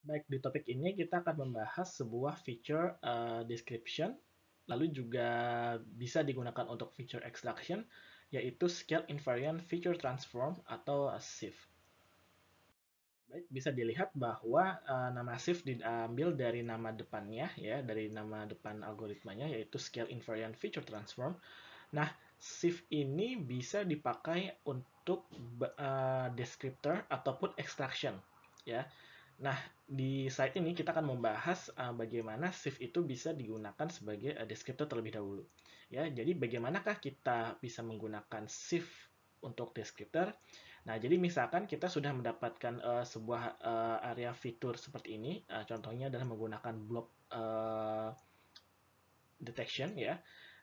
Baik, di topik ini kita akan membahas sebuah feature uh, description, lalu juga bisa digunakan untuk feature extraction, yaitu Scale Invariant Feature Transform atau SIF. Baik, bisa dilihat bahwa uh, nama SIF diambil dari nama depannya, ya, dari nama depan algoritmanya, yaitu Scale Invariant Feature Transform. Nah, SIF ini bisa dipakai untuk uh, descriptor ataupun extraction, ya. Nah, di slide ini kita akan membahas uh, bagaimana shift itu bisa digunakan sebagai uh, eh, deskriptor terlebih dahulu. Ya, jadi bagaimanakah kita bisa menggunakan shift untuk descriptor? Nah, jadi misalkan kita sudah mendapatkan uh, sebuah uh, area fitur seperti ini, uh, contohnya adalah menggunakan block uh, detection ya.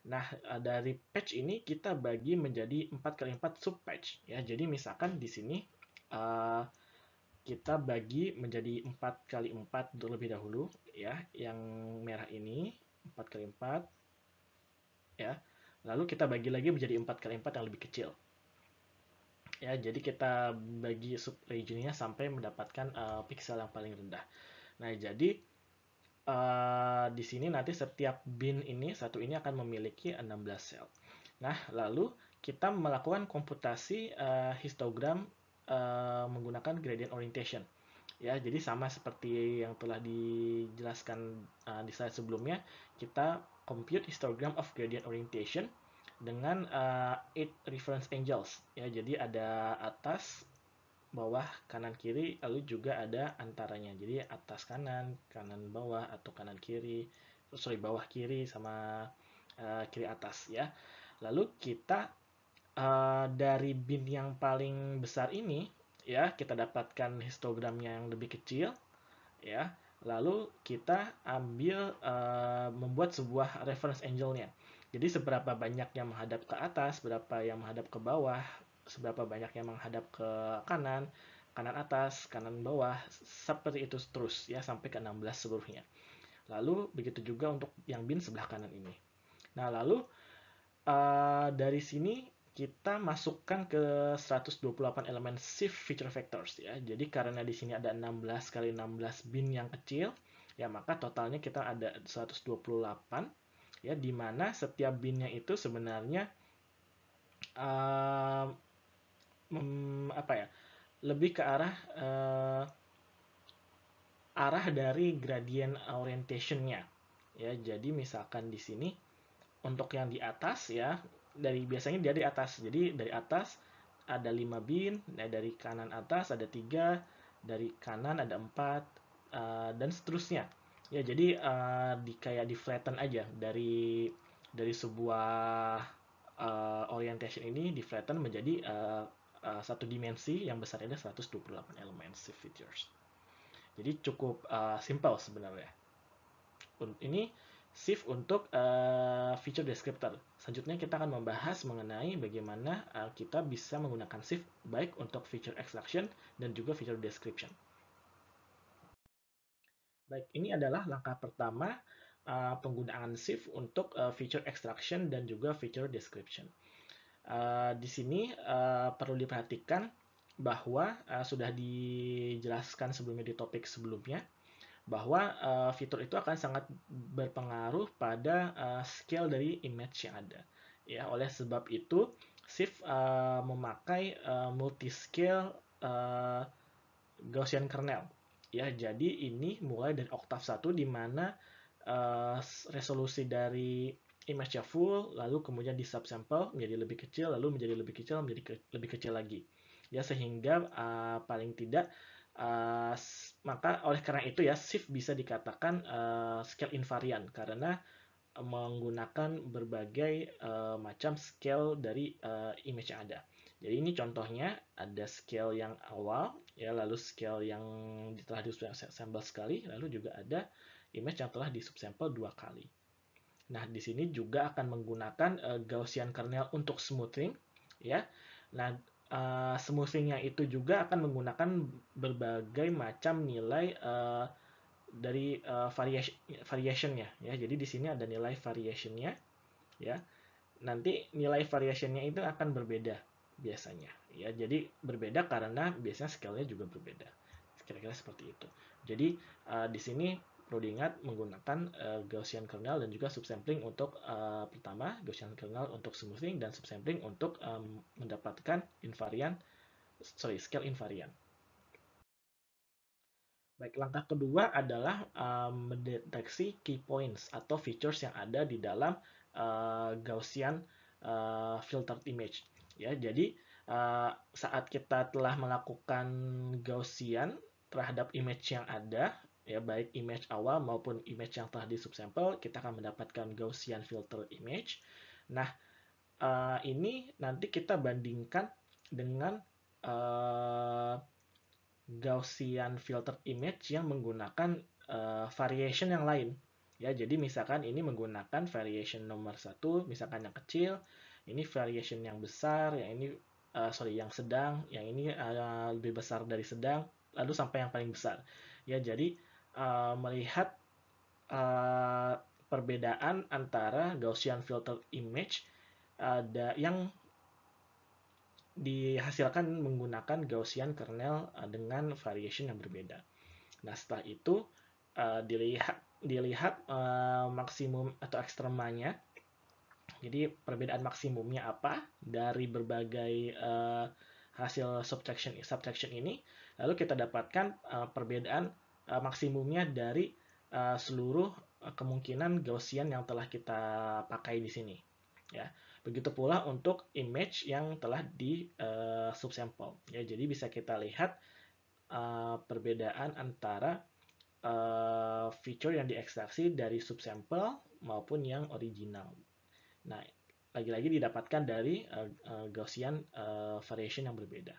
Nah, uh, dari patch ini kita bagi menjadi 4 kali 4 sub patch ya. Jadi misalkan di sini uh, kita bagi menjadi 4 kali 4 terlebih dahulu ya yang merah ini 4 kali 4 ya lalu kita bagi lagi menjadi 4 kali 4 yang lebih kecil ya jadi kita bagi sub regionnya sampai mendapatkan uh, eh, pixel yang paling rendah nah jadi uh, di sini nanti setiap bin ini satu ini akan memiliki 16 sel nah lalu kita melakukan komputasi uh, histogram Eh, menggunakan gradient orientation. Ya, jadi sama seperti yang telah dijelaskan uh, di slide sebelumnya, kita compute histogram of gradient orientation dengan uh, eight reference angles. Ya, jadi ada atas, bawah, kanan kiri, lalu juga ada antaranya. Jadi atas kanan, kanan bawah atau kanan kiri, sorry bawah kiri sama uh, kiri atas ya. Lalu kita Eh, dari bin yang paling besar ini ya kita dapatkan histogramnya yang lebih kecil ya lalu kita ambil uh, membuat sebuah reference angle-nya jadi seberapa banyak yang menghadap ke atas berapa yang menghadap ke bawah seberapa banyak yang menghadap ke kanan kanan atas kanan bawah seperti itu terus ya sampai ke 16 seluruhnya lalu begitu juga untuk yang bin sebelah kanan ini nah lalu uh, dari sini kita masukkan ke 128 elemen shift feature vectors ya. Jadi karena di sini ada 16 kali 16 bin yang kecil, ya maka totalnya kita ada 128 ya di mana setiap binnya itu sebenarnya uh, mem, apa ya? lebih ke arah uh, arah dari gradient orientation-nya. ya jadi misalkan di sini untuk yang di atas ya dari biasanya dia dari atas. Jadi dari atas ada 5 bin, nah, dari kanan atas ada tiga, dari kanan ada empat, eh, dan seterusnya. Ya, jadi uh, di kayak di flatten aja dari dari sebuah eh, orientation ini di flatten menjadi satu dimensi yang besar ada 128 elemen features. Jadi cukup uh, simple sebenarnya. Ini shift untuk feature descriptor. Selanjutnya kita akan membahas mengenai bagaimana uh, kita bisa menggunakan shift baik untuk feature extraction dan juga feature description. Baik, ini adalah langkah pertama uh, penggunaan shift untuk uh, feature extraction dan juga feature description. Uh, di sini uh, perlu diperhatikan bahwa uh, sudah dijelaskan sebelumnya di topik sebelumnya bahwa uh, fitur itu akan sangat berpengaruh pada uh, scale dari image yang ada. Ya, oleh sebab itu Shift uh, memakai uh, multi-scale uh, Gaussian kernel. Ya, jadi ini mulai dari oktav 1 di mana uh, resolusi dari image yang full, lalu kemudian di disample menjadi lebih kecil, lalu menjadi lebih kecil, menjadi ke lebih kecil lagi. Ya, sehingga uh, paling tidak Eh, maka oleh karena itu ya shift bisa dikatakan uh, scale invariant karena eh, menggunakan berbagai uh, macam scale dari uh, image yang ada. Jadi ini contohnya ada scale yang awal ya lalu scale yang telah disubsampel sekali lalu juga ada image yang telah disubsampel dua kali. Nah, di sini juga akan menggunakan uh, Gaussian kernel untuk smoothing ya. Nah, uh, eh, smoothingnya itu juga akan menggunakan berbagai macam nilai uh, dari uh, eh, variation variationnya ya jadi di sini ada nilai variationnya ya nanti nilai variationnya itu akan berbeda biasanya ya jadi berbeda karena biasanya scale-nya juga berbeda kira-kira seperti itu jadi uh, di sini perlu diingat menggunakan uh, Gaussian kernel dan juga subsampling untuk uh, pertama Gaussian kernel untuk smoothing dan subsampling untuk um, mendapatkan invarian sorry scale invarian. Baik, langkah kedua adalah um, mendeteksi key points atau features yang ada di dalam uh, Gaussian uh, filtered image. Ya, jadi uh, saat kita telah melakukan Gaussian terhadap image yang ada ya baik image awal maupun image yang telah subsample kita akan mendapatkan Gaussian filter image. Nah, uh, ini nanti kita bandingkan dengan uh, Gaussian filter image yang menggunakan uh, variation yang lain. Ya, jadi misalkan ini menggunakan variation nomor satu, misalkan yang kecil, ini variation yang besar, yang ini uh, sorry yang sedang, yang ini uh, lebih besar dari sedang, lalu sampai yang paling besar. Ya, jadi Eh, melihat uh, perbedaan antara Gaussian filter image ada eh, uh, yang dihasilkan menggunakan Gaussian kernel uh, dengan variation yang berbeda. Nah setelah itu uh, dilihat dilihat uh, maksimum atau ekstremanya. Jadi perbedaan maksimumnya apa dari berbagai uh, hasil subtraction subtraction ini, lalu kita dapatkan uh, perbedaan Eh, maksimumnya dari uh, seluruh eh, kemungkinan Gaussian yang telah kita pakai di sini. Ya, begitu pula untuk image yang telah di uh, subsampel. Ya, jadi bisa kita lihat uh, perbedaan antara uh, feature yang diekstraksi dari subsampel maupun yang original. Nah, lagi-lagi didapatkan dari uh, uh, Gaussian uh, variation yang berbeda.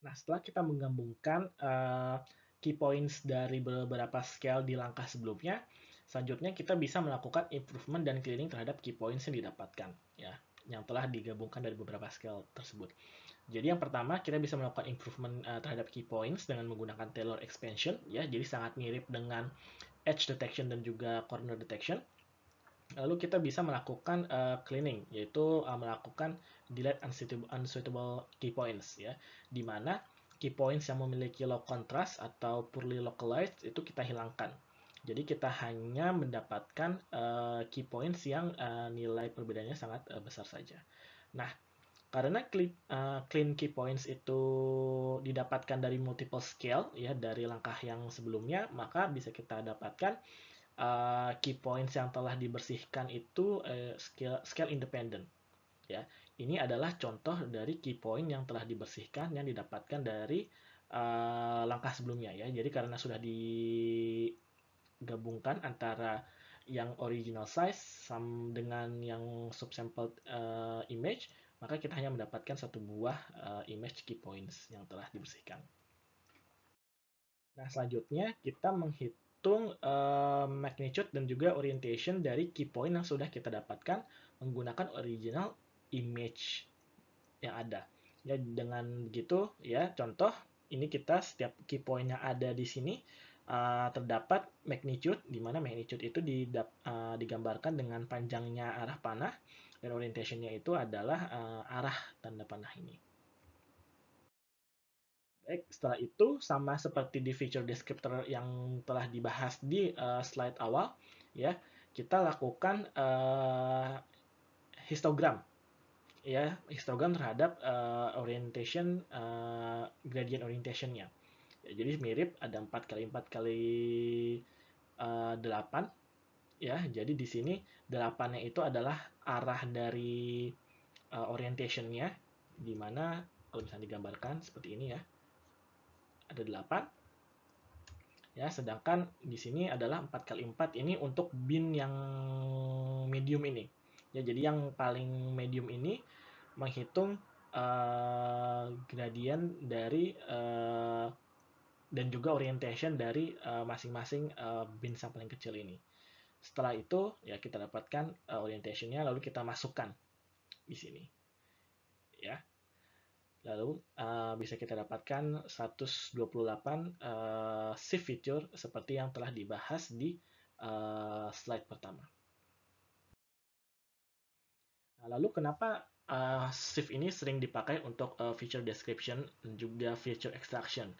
Nah, setelah kita menggabungkan uh, key points dari beberapa scale di langkah sebelumnya, selanjutnya kita bisa melakukan improvement dan cleaning terhadap key points yang didapatkan, ya, yang telah digabungkan dari beberapa scale tersebut. Jadi yang pertama kita bisa melakukan improvement uh, terhadap key points dengan menggunakan Taylor expansion, ya, jadi sangat mirip dengan edge detection dan juga corner detection lalu kita bisa melakukan uh, cleaning yaitu uh, melakukan delete unsuitable, unsuitable key points ya di mana key points yang memiliki low contrast atau poorly localized itu kita hilangkan jadi kita hanya mendapatkan uh, key points yang uh, nilai perbedaannya sangat uh, besar saja nah karena clean, clean key points itu didapatkan dari multiple scale ya dari langkah yang sebelumnya maka bisa kita dapatkan uh, key points yang telah dibersihkan itu uh, eh, scale, scale independent. Ya, ini adalah contoh dari key point yang telah dibersihkan yang didapatkan dari uh, langkah sebelumnya ya. Jadi karena sudah digabungkan antara yang original size sama dengan yang subsample uh, image, maka kita hanya mendapatkan satu buah uh, image key points yang telah dibersihkan. Nah, selanjutnya kita menghitung menghitung uh, eh, magnitude dan juga orientation dari key point yang sudah kita dapatkan menggunakan original image yang ada. Ya dengan begitu ya contoh ini kita setiap key point yang ada di sini uh, terdapat magnitude di mana magnitude itu didap, uh, digambarkan dengan panjangnya arah panah dan orientationnya itu adalah uh, arah tanda panah ini baik setelah itu sama seperti di feature descriptor yang telah dibahas di uh, slide awal ya kita lakukan uh, histogram ya histogram terhadap uh, orientation uh, gradient orientationnya ya, jadi mirip ada 4 kali 4 kali uh, 8 ya jadi di sini 8 nya itu adalah arah dari uh, orientationnya dimana kalau misalnya digambarkan seperti ini ya ada 8. Ya, sedangkan di sini adalah 4 kali 4 ini untuk bin yang medium ini. Ya, jadi yang paling medium ini menghitung uh, eh, gradien dari uh, dan juga orientation dari eh, masing-masing uh, uh, bin sampling kecil ini. Setelah itu ya kita dapatkan uh, orientationnya lalu kita masukkan di sini. Ya. Lalu uh, bisa kita dapatkan 128 uh, eh, shift feature seperti yang telah dibahas di uh, slide pertama. Nah, lalu kenapa uh, shift ini sering dipakai untuk uh, feature description dan juga feature extraction?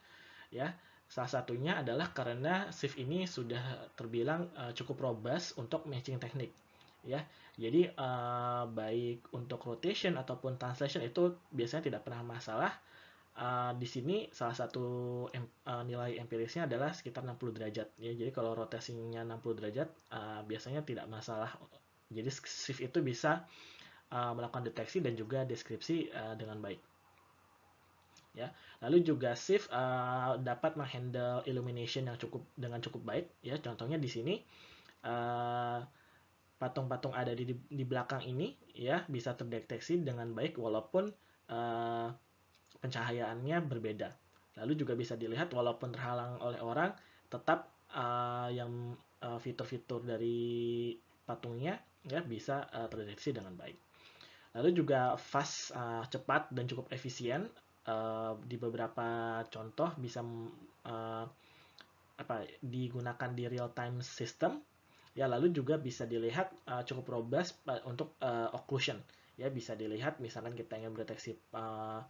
Ya, salah satunya adalah karena shift ini sudah terbilang uh, cukup robust untuk matching teknik ya. Jadi uh, baik untuk rotation ataupun translation itu biasanya tidak pernah masalah. Uh, di sini salah satu em, uh, nilai empirisnya adalah sekitar 60 derajat ya. Jadi kalau rotasinya 60 derajat uh, biasanya tidak masalah. Jadi shift itu bisa uh, melakukan deteksi dan juga deskripsi uh, dengan baik. Ya, lalu juga shift uh, dapat menghandle illumination yang cukup dengan cukup baik ya. Contohnya di sini uh, patung-patung ada di, di belakang ini ya bisa terdeteksi dengan baik walaupun uh, pencahayaannya berbeda. Lalu juga bisa dilihat walaupun terhalang oleh orang tetap uh, yang fitur eh, fitur-fitur dari patungnya ya bisa uh, terdeteksi dengan baik. Lalu juga fast, uh, cepat dan cukup efisien uh, di beberapa contoh bisa uh, apa digunakan di real time system Ya, lalu juga bisa dilihat uh, cukup robust untuk uh, occlusion. Ya, bisa dilihat misalkan kita ingin mendeteksi uh,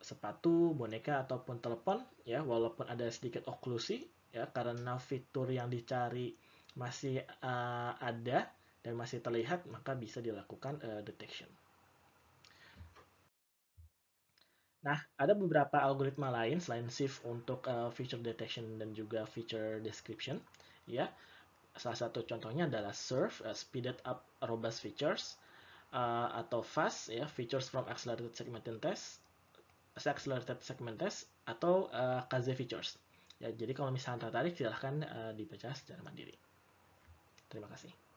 sepatu, boneka ataupun telepon ya, walaupun ada sedikit oklusi ya karena fitur yang dicari masih uh, ada dan masih terlihat, maka bisa dilakukan uh, detection. Nah, ada beberapa algoritma lain selain shift untuk uh, feature detection dan juga feature description, ya. Salah satu contohnya adalah Serve, uh, Speeded Up Robust Features, uh, atau FAST, ya, Features from Accelerated segment Test, Accelerated Segment Test, atau uh, KZ Features. Ya, jadi kalau misalnya tertarik, silahkan uh, dibaca secara mandiri. Terima kasih.